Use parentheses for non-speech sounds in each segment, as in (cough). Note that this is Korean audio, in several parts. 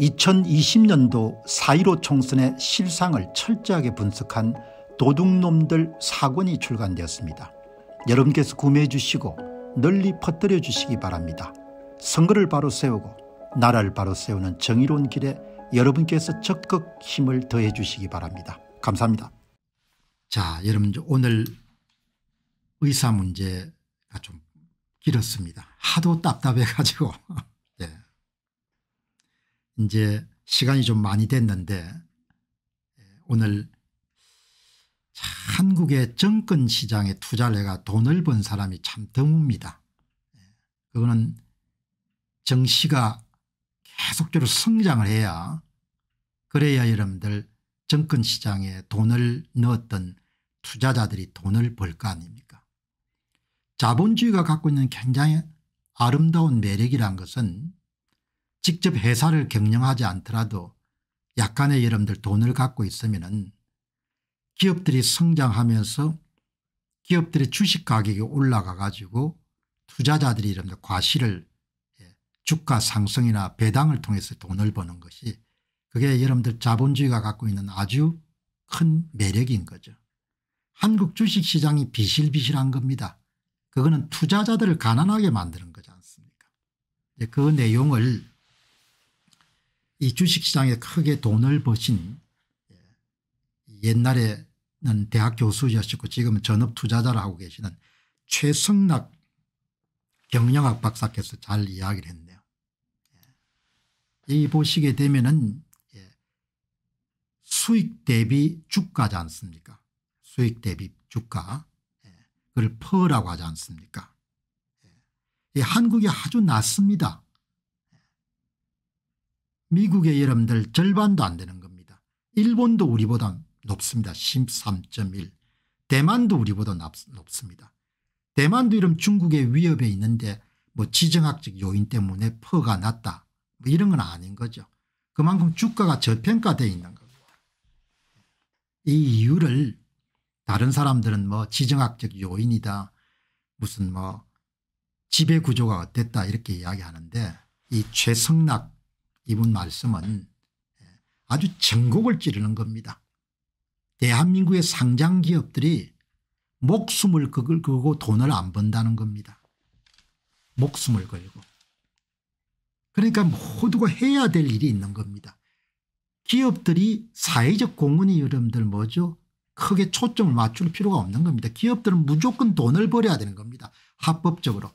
2020년도 4.15 총선의 실상을 철저하게 분석한 도둑놈들 사권이 출간되었습니다. 여러분께서 구매해 주시고 널리 퍼뜨려 주시기 바랍니다. 선거를 바로 세우고 나라를 바로 세우는 정의로운 길에 여러분께서 적극 힘을 더해 주시기 바랍니다. 감사합니다. 자 여러분 오늘 의사 문제가 좀 길었습니다. 하도 답답해 가지고 이제 시간이 좀 많이 됐는데 오늘 한국의 정권 시장에 투자를 해가 돈을 번 사람이 참 드뭅니다. 그거는 정치가 계속적으로 성장을 해야 그래야 여러분들 정권 시장에 돈을 넣었던 투자자들이 돈을 벌 거 아닙니까 자본주의가 갖고 있는 굉장히 아름다운 매력이란 것은 직접 회사를 경영하지 않더라도 약간의 여러분들 돈을 갖고 있으면 기업들이 성장하면서 기업들의 주식 가격이 올라가 가지고 투자자들이 이런 과실을 예, 주가 상승이나 배당을 통해서 돈을 버는 것이 그게 여러분들 자본주의가 갖고 있는 아주 큰 매력인 거죠. 한국 주식시장이 비실비실한 겁니다. 그거는 투자자들을 가난하게 만드는 거지 않습니까 그 내용을 이 주식시장에 크게 돈을 버신 예, 옛날에는 대학 교수였고 지금은 전업투자자를 하고 계시는 최승락 경영학 박사께서 잘 이야기를 했네요. 예. 이 보시게 되면은 예, 수익 대비 주가지 않습니까 수익 대비 주가 그걸 퍼라고 하지 않습니까 한국이 아주 낮습니다. 미국의 여러분들 절반도 안 되는 겁니다. 일본도 우리보다 높습니다. 13.1 대만도 우리보다 높습니다. 대만도 이런 중국의 위협에 있는데 뭐 지정학적 요인 때문에 퍼가 났다 뭐 이런 건 아닌 거죠. 그만큼 주가가 저평가되어 있는 겁니다. 이 이유를 다른 사람들은 뭐 지정학적 요인이다 무슨 뭐 지배구조가 어땠다 이렇게 이야기하는데 이 최성락 이분 말씀은 예, 아주 전국을 찌르는 겁니다. 대한민국의 상장기업들이 목숨을 걸고 돈을 안 번다는 겁니다. 목숨을 걸고. 그러니까 모두가 해야 될 일이 있는 겁니다. 기업들이 사회적 공헌이 여러분들 뭐죠? 크게 초점을 맞출 필요가 없는 겁니다. 기업들은 무조건 돈을 벌어야 되는 겁니다. 합법적으로.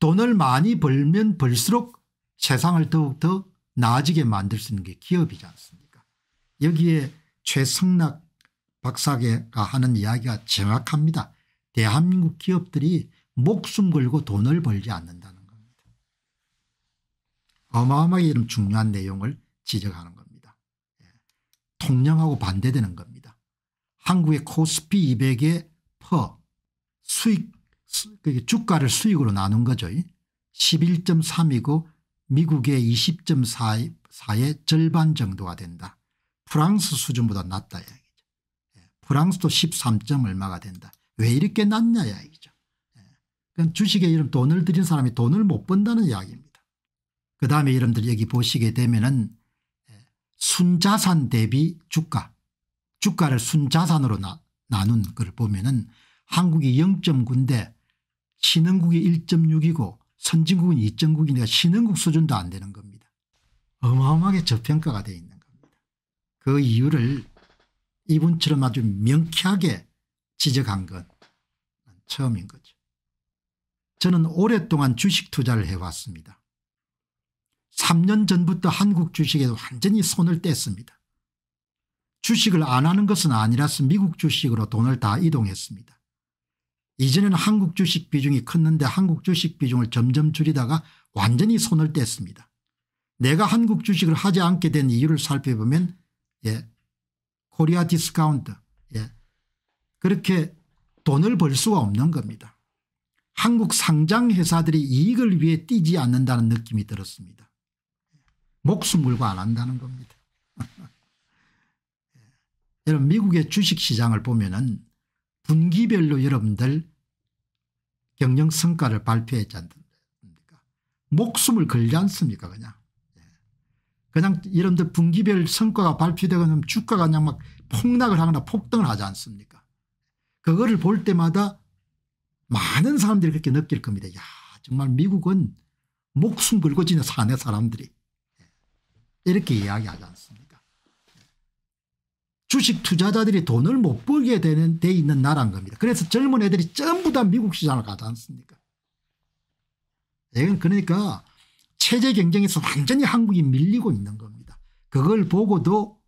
돈을 많이 벌면 벌수록 세상을 더욱더 나아지게 만들 수 있는 게 기업이지 않습니까 여기에 최성락 박사가 하는 이야기가 정확합니다. 대한민국 기업들이 목숨 걸고 돈을 벌지 않는다는 겁니다. 어마어마하게 이런 중요한 내용을 지적하는 겁니다. 예. 통영하고 반대되는 겁니다. 한국의 코스피 200의 퍼 수익 주가를 수익으로 나눈 거죠. 11.3이고 미국의 20.4의 절반 정도가 된다. 프랑스 수준보다 낮다 이야기죠. 예, 프랑스도 13. 얼마가 된다. 왜 이렇게 낮냐 이야기죠. 예, 그건 주식에 이름 돈을 들인 사람이 돈을 못 번다는 이야기입니다. 그 다음에 여러분들 여기 보시게 되면은 예, 순자산 대비 주가 주가를 순자산으로 나, 나눈 걸 보면은 한국이 0.9인데 신흥국이 1.6이고 선진국은 이전국이니까 신흥국 수준도 안 되는 겁니다. 어마어마하게 저평가가 되어 있는 겁니다. 그 이유를 이분처럼 아주 명쾌하게 지적한 건 처음인 거죠. 저는 오랫동안 주식 투자를 해왔습니다. 3년 전부터 한국 주식에 완전히 손을 뗐습니다. 주식을 안 하는 것은 아니라서 미국 주식으로 돈을 다 이동했습니다. 이제는 한국 주식 비중이 컸는데 한국 주식 비중을 점점 줄이다가 완전히 손을 뗐습니다. 내가 한국 주식을 하지 않게 된 이유를 살펴보면 예, 코리아 디스카운트 예, 그렇게 돈을 벌 수가 없는 겁니다. 한국 상장 회사들이 이익을 위해 뛰지 않는다는 느낌이 들었습니다. 목숨 걸고 안 한다는 겁니다. (laughs) 예, 여러분 미국의 주식시장을 보면 은 분기별로 여러분들 경영 성과를 발표했지 않습니까 목숨을 걸지 않습니까 그냥. 예. 그냥 이런데 분기별 성과가 발표되고 나 주가가 그냥 막 폭락을 하거나 폭등을 하지 않습니까 그거를 볼 때마다 많은 사람들이 그렇게 느낄 겁니다. 야 정말 미국은 목숨 걸고 지는 사내 사람들이 예. 이렇게 이야기하지 않습니다. 주식 투자자들이 돈을 못 벌게 되는 돼 있는 나라인 겁니다. 그래서 젊은 애들이 전부 다 미국 시장을 가지 않습니까? 이건 예, 그러니까 체제 경쟁에서 완전히 한국이 밀리고 있는 겁니다. 그걸 보고도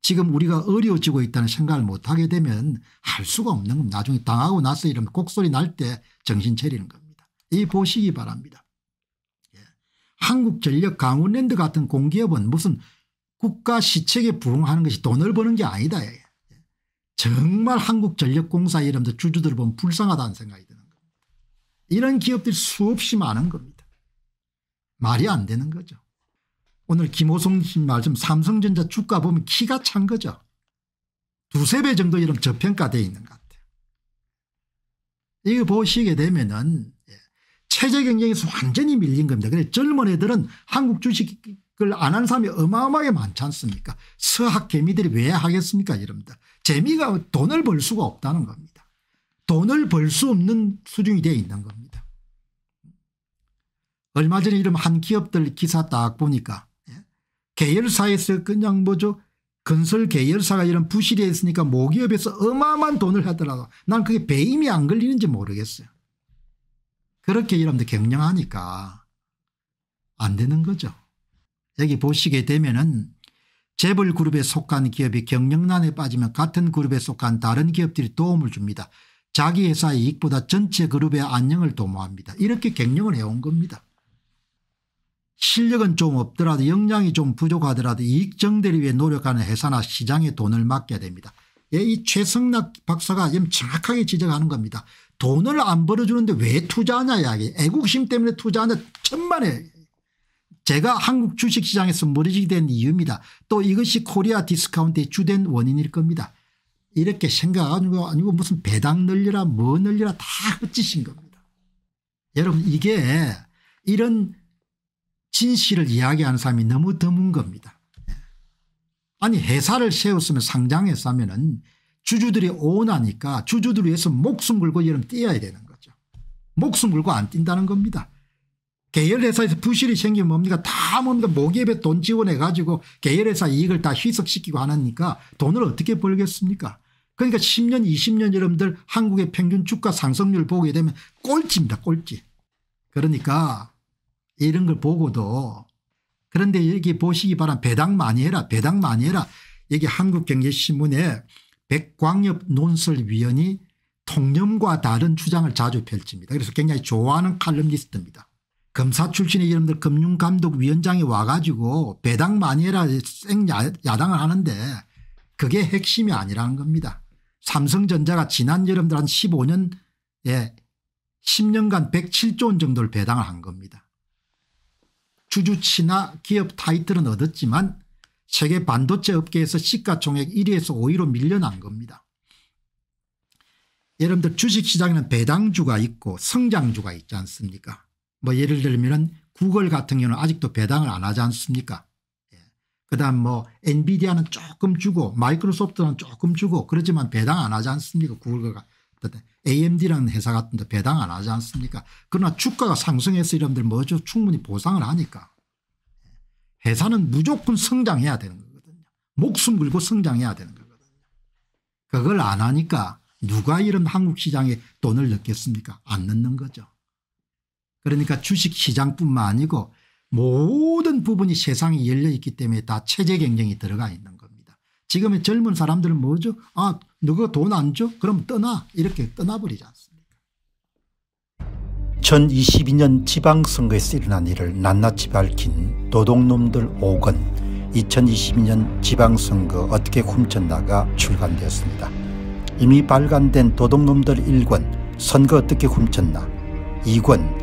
지금 우리가 어려워지고 있다는 생각을 못하게 되면 할 수가 없는 겁니다. 나중에 당하고 나서 이러면 곡소리 날 때 정신 차리는 겁니다. 이 보시기 바랍니다. 예. 한국전력 강원랜드 같은 공기업은 무슨 국가 시책에 부응하는 것이 돈을 버는 게 아니다. 정말 한국전력공사 이름 주주들 보면 불쌍하다는 생각이 드는 겁니다. 이런 기업들이 수없이 많은 겁니다. 말이 안 되는 거죠. 오늘 김호성 씨 말씀 삼성전자 주가 보면 키가 찬 거죠. 두세 배 정도 이런 저평가되어 있는 것 같아요. 이거 보시게 되면은 예, 체제 경쟁에서 완전히 밀린 겁니다. 그래서 젊은 애들은 한국 주식 그걸 안 하는 사람이 어마어마하게 많지 않습니까 서학 개미들이 왜 하겠습니까 여러분들 재미가 돈을 벌 수가 없다는 겁니다. 돈을 벌 수 없는 수준이 되어 있는 겁니다. 얼마 전에 이런 한 기업들 기사 딱 보니까 예, 계열사에서 그냥 뭐죠 건설 계열사가 이런 부실이 있으니까 모기업에서 어마어마한 돈을 하더라도 난 그게 배임이 안 걸리는지 모르겠어요. 그렇게 이러분 경영하니까 안 되는 거죠. 여기 보시게 되면은 재벌 그룹에 속한 기업이 경영난에 빠지면 같은 그룹에 속한 다른 기업들이 도움을 줍니다. 자기 회사의 이익보다 전체 그룹의 안녕을 도모합니다. 이렇게 경영을 해온 겁니다. 실력은 좀 없더라도 역량이 좀 부족하더라도 이익 정대를 위해 노력하는 회사나 시장에 돈을 맡겨야 됩니다. 예, 이 최성락 박사가 지금 정확하게 지적하는 겁니다. 돈을 안 벌어주는데 왜 투자하냐 이야기 애국심 때문에 투자하는 천만에 제가 한국 주식시장에서 멀어지게 된 이유입니다. 또 이것이 코리아 디스카운트의 주된 원인일 겁니다. 이렇게 생각하고 아니고 무슨 배당 늘리라 뭐 늘리라 다 헛짓인 겁니다. 여러분 이게 이런 진실을 이야기하는 사람이 너무 드문 겁니다. 아니 회사를 세웠으면 상장해서 하면은 주주들이 오나니까 주주들 위해서 목숨 걸고 이런 뛰어야 되는 거죠. 목숨 걸고 안 뛴다는 겁니다. 계열회사에서 부실이 생기면 뭡니까 다 뭡니까 모기업에 돈 지원해 가지고 계열회사 이익을 다 희석시키고 하니까 돈을 어떻게 벌겠습니까 그러니까 10년 20년 여러분들 한국의 평균 주가 상승률 보게 되면 꼴찌입니다 꼴찌 그러니까 이런 걸 보고도 그런데 여기 보시기 바란 배당 많이 해라 배당 많이 해라 여기 한국경제신문에 백광엽 논설위원이 통념과 다른 주장을 자주 펼칩니다. 그래서 굉장히 좋아하는 칼럼니스트입니다. 검사 출신의 여러분들 금융감독위원장이 와가지고 배당 많이 해라 생 야당을 하는데 그게 핵심이 아니라는 겁니다. 삼성전자가 지난 여름들 한 15년에 10년간 예, 107조 원 정도를 배당을 한 겁니다. 주주치나 기업 타이틀은 얻었지만 세계 반도체 업계에서 시가총액 1위에서 5위로 밀려난 겁니다. 여러분들 주식시장에는 배당주가 있고 성장주가 있지 않습니까 뭐 예를 들면 구글 같은 경우는 아직도 배당을 안 하지 않습니까 예. 그다음 뭐 엔비디아는 조금 주고 마이크로소프트는 조금 주고 그렇지만 배당 안 하지 않습니까 구글과 AMD라는 회사 같은 데 배당 안 하지 않습니까 그러나 주가가 상승해서 이런들 뭐죠 충분히 보상을 하니까 예. 회사는 무조건 성장해야 되는 거거든요 목숨 걸고 성장해야 되는 거거든요 그걸 안 하니까 누가 이런 한국 시장에 돈을 넣겠습니까 안 넣는 거죠 그러니까 주식시장뿐만 아니고 모든 부분이 세상이 열려있기 때문에 다 체제 경쟁이 들어가 있는 겁니다. 지금의 젊은 사람들은 뭐죠? 아 누가 돈 안 줘? 그럼 떠나 이렇게 떠나버리지 않습니까? 2022년 지방선거에서 일어난 일을 낱낱이 밝힌 도둑놈들 5권 2022년 지방선거 어떻게 훔쳤나가 출간되었습니다. 이미 발간된 도둑놈들 1권 선거 어떻게 훔쳤나 2권